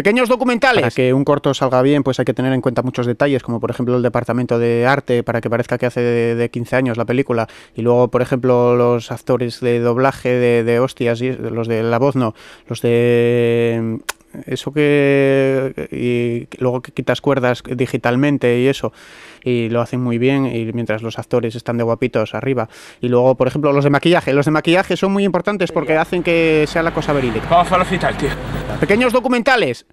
Pequeños documentales. Para que un corto salga bien, pues hay que tener en cuenta muchos detalles, como por ejemplo el departamento de arte, para que parezca que hace de, 15 años la película. Y luego, por ejemplo, los actores de doblaje de, de hostias, los de la voz no, los de mm, eso que y luego que quitas cuerdas digitalmente y eso y lo hacen muy bien y mientras los actores están de guapitos arriba y luego por ejemplo los de maquillaje los de maquillaje son muy importantes porque hacen que sea la cosa verídica vamos a tío pequeños documentales